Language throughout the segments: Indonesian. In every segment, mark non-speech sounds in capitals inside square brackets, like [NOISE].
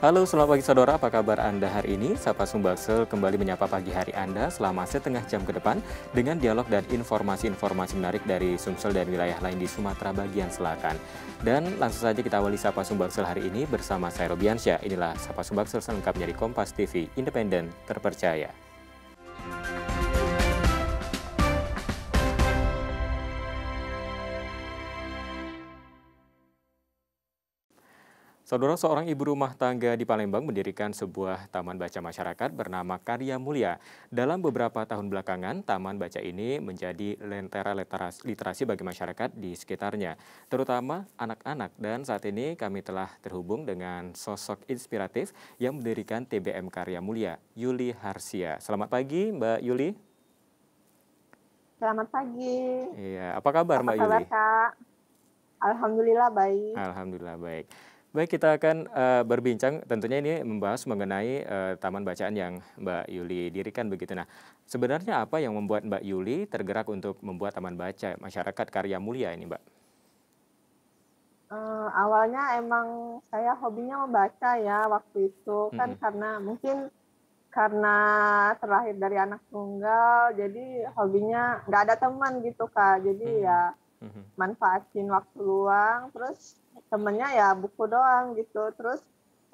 Halo, selamat pagi saudara. Apa kabar Anda hari ini? Sapa Sumbaksel kembali menyapa pagi hari Anda selama setengah jam ke depan dengan dialog dan informasi-informasi menarik dari Sumsel dan wilayah lain di Sumatera bagian selatan. Dan langsung saja kita awali Sapa Sumbaksel hari ini bersama saya Robiansyah. Inilah Sapa Sumbaksel selengkapnya di Kompas TV, independen, terpercaya. Saudara seorang ibu rumah tangga di Palembang mendirikan sebuah taman baca masyarakat bernama Karya Mulia. Dalam beberapa tahun belakangan, taman baca ini menjadi lentera literasi bagi masyarakat di sekitarnya, terutama anak-anak. Dan saat ini kami telah terhubung dengan sosok inspiratif yang mendirikan TBM Karya Mulia, Yuli Harsia. Selamat pagi Mbak Yuli. Selamat pagi. Iya, apa kabar apa Mbak kabar, Yuli? Kak? Alhamdulillah baik. Alhamdulillah baik. Baik, kita akan uh, berbincang tentunya ini membahas mengenai uh, taman bacaan yang Mbak Yuli dirikan begitu. Nah, sebenarnya apa yang membuat Mbak Yuli tergerak untuk membuat taman baca masyarakat karya mulia ini, Mbak? Uh, awalnya emang saya hobinya membaca ya waktu itu kan karena mungkin karena terlahir dari anak tunggal, jadi hobinya nggak ada teman gitu kak, jadi -hmm. ya manfaatin waktu luang, terus temennya ya buku doang gitu terus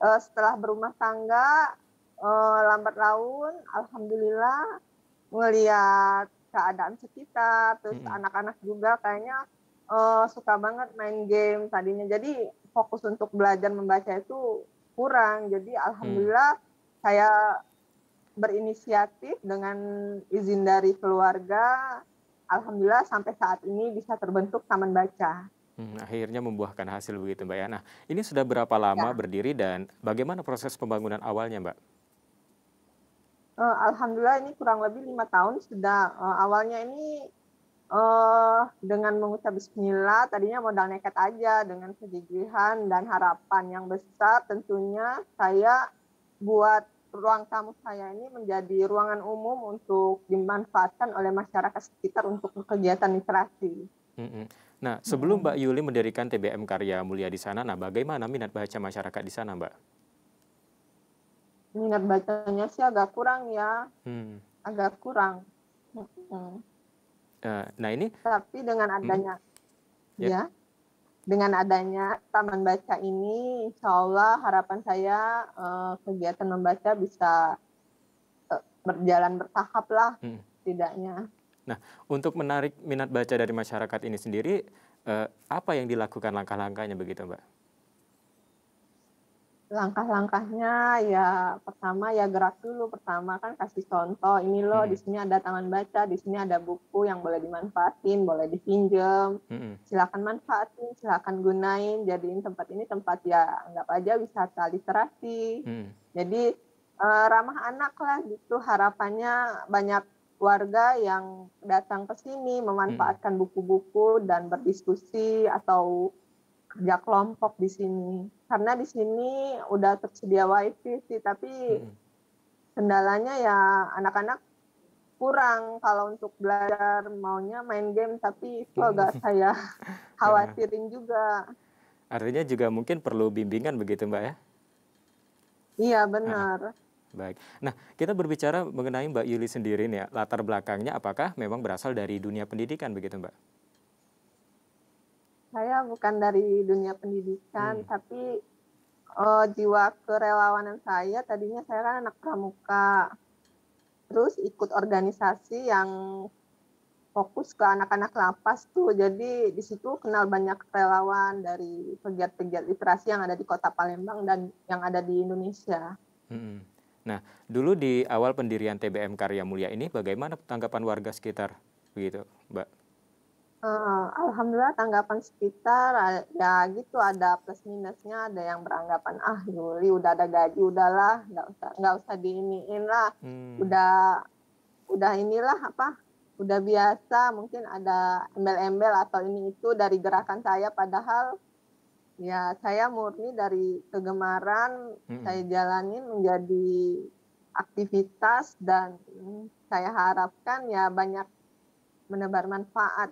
uh, setelah berumah tangga uh, lambat laun alhamdulillah ngelihat keadaan sekitar terus anak-anak hmm juga kayaknya uh, suka banget main game tadinya jadi fokus untuk belajar membaca itu kurang jadi alhamdulillah hmm saya berinisiatif dengan izin dari keluarga alhamdulillah sampai saat ini bisa terbentuk taman baca Hmm, akhirnya membuahkan hasil begitu Mbak Yana. ini sudah berapa lama ya. berdiri dan bagaimana proses pembangunan awalnya Mbak? Uh, Alhamdulillah ini kurang lebih lima tahun sudah. Uh, awalnya ini uh, dengan mengucap Bismillah, tadinya modal nekat aja dengan kegigihan dan harapan yang besar. Tentunya saya buat ruang tamu saya ini menjadi ruangan umum untuk dimanfaatkan oleh masyarakat sekitar untuk kegiatan literasi. Mm -hmm. hmm. Nah, sebelum Mbak Yuli mendirikan TBM Karya Mulia di sana, nah bagaimana minat baca masyarakat di sana, Mbak? Minat bacanya sih agak kurang ya, hmm. agak kurang. Hmm. nah ini. Tapi dengan hmm? adanya, hmm. ya, iya. dengan adanya taman baca ini, Insya Allah harapan saya uh, kegiatan membaca bisa uh, berjalan bertahap lah, hmm. setidaknya. Nah, untuk menarik minat baca dari masyarakat ini sendiri, eh, apa yang dilakukan langkah-langkahnya begitu, Mbak? Langkah-langkahnya ya pertama ya gerak dulu. Pertama kan kasih contoh, ini loh hmm. di sini ada taman baca, di sini ada buku yang boleh dimanfaatin, boleh dipinjam. Hmm. Silakan manfaatin, silakan gunain. Jadiin tempat ini tempat ya anggap aja wisata literasi. Hmm. Jadi eh, ramah anak lah gitu harapannya banyak warga yang datang ke sini memanfaatkan hmm. buku-buku dan berdiskusi atau kerja kelompok di sini. Karena di sini udah tersedia wifi sih, tapi hmm. kendalanya ya anak-anak kurang kalau untuk belajar maunya main game tapi itu agak hmm. [LAUGHS] saya ya. khawatirin juga. Artinya juga mungkin perlu bimbingan begitu Mbak ya? Iya benar. Ah. Baik. Nah, kita berbicara mengenai Mbak Yuli sendiri nih, ya, latar belakangnya apakah memang berasal dari dunia pendidikan begitu, Mbak? Saya bukan dari dunia pendidikan, hmm. tapi oh, jiwa kerelawanan saya tadinya saya kan anak pramuka. Terus ikut organisasi yang fokus ke anak-anak lapas tuh. Jadi di situ kenal banyak relawan dari pegiat-pegiat literasi yang ada di Kota Palembang dan yang ada di Indonesia. Hmm. Nah, dulu di awal pendirian TBM Karya Mulia ini bagaimana tanggapan warga sekitar begitu, Mbak? Uh, Alhamdulillah tanggapan sekitar ya, ya gitu ada plus minusnya ada yang beranggapan ah Yuli udah ada gaji udahlah nggak usah nggak usah diiniin lah hmm. udah udah inilah apa udah biasa mungkin ada embel-embel atau ini itu dari gerakan saya padahal ya saya murni dari kegemaran hmm. saya jalanin menjadi aktivitas dan saya harapkan ya banyak menebar manfaat.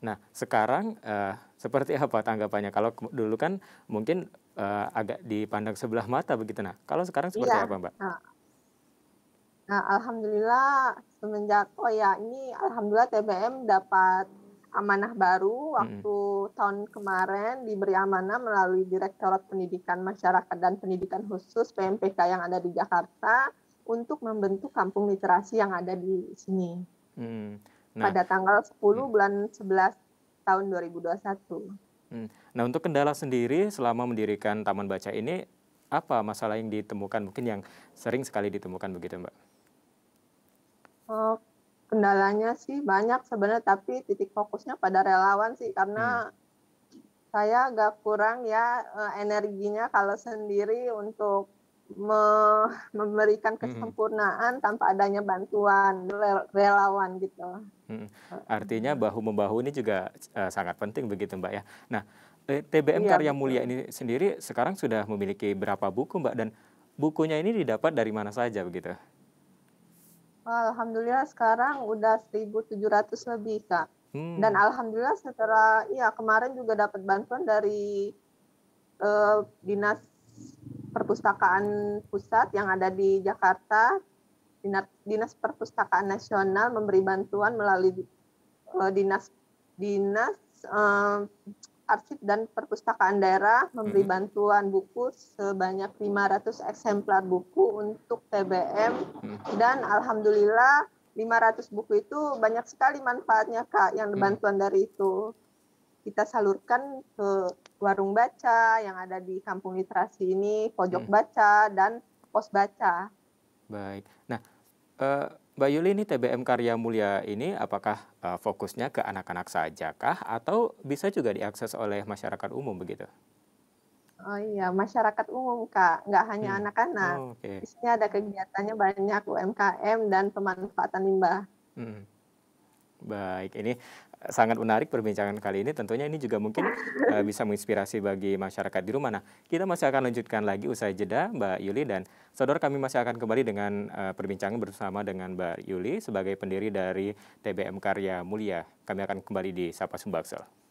Nah sekarang uh, seperti apa tanggapannya? Kalau dulu kan mungkin uh, agak dipandang sebelah mata begitu nah. Kalau sekarang seperti iya. apa Mbak? nah, nah alhamdulillah semenjak oh ya ini alhamdulillah TBM dapat amanah baru waktu hmm. tahun kemarin diberi amanah melalui Direktorat Pendidikan Masyarakat dan Pendidikan Khusus PMPK yang ada di Jakarta untuk membentuk kampung literasi yang ada di sini. Hmm. Nah, pada tanggal 10 hmm. bulan 11 tahun 2021. Hmm. Nah, untuk kendala sendiri selama mendirikan Taman Baca ini apa masalah yang ditemukan mungkin yang sering sekali ditemukan begitu, Mbak? kendalanya sih banyak sebenarnya tapi titik fokusnya pada relawan sih karena hmm. saya agak kurang ya eh, energinya kalau sendiri untuk me memberikan hmm. kesempurnaan hmm. tanpa adanya bantuan relawan gitu. Hmm. Artinya bahu membahu ini juga uh, sangat penting begitu Mbak ya. Nah eh, TBM iya, Karya Mulia ini sendiri sekarang sudah memiliki berapa buku Mbak dan bukunya ini didapat dari mana saja begitu? Alhamdulillah sekarang udah 1.700 lebih kak. Hmm. Dan alhamdulillah setelah ya kemarin juga dapat bantuan dari uh, dinas perpustakaan pusat yang ada di Jakarta, dinas, perpustakaan nasional memberi bantuan melalui uh, dinas dinas uh, Arsip dan Perpustakaan Daerah memberi mhm. bantuan buku sebanyak 500 eksemplar buku untuk TBM mhm. dan alhamdulillah 500 buku itu banyak sekali manfaatnya Kak yang mhm. bantuan dari itu. Kita salurkan ke warung baca yang ada di Kampung Literasi ini, pojok baca dan pos baca. Baik. Nah, eh, Mbak Yuli ini TBM Karya Mulia ini apakah uh, fokusnya ke anak-anak saja kah atau bisa juga diakses oleh masyarakat umum begitu? Oh iya, masyarakat umum Kak, nggak hanya hmm. anak-anak. Hmm. Oh, okay. Di ada kegiatannya banyak UMKM dan pemanfaatan limbah. Hmm. Baik, ini sangat menarik perbincangan kali ini. Tentunya ini juga mungkin uh, [LAUGHS] bisa menginspirasi bagi masyarakat di rumah. Nah, kita masih akan lanjutkan lagi usai jeda Mbak Yuli dan saudara kami masih akan kembali dengan uh, perbincangan bersama dengan Mbak Yuli sebagai pendiri dari TBM Karya Mulia. Kami akan kembali di Sapa Sumbaksel.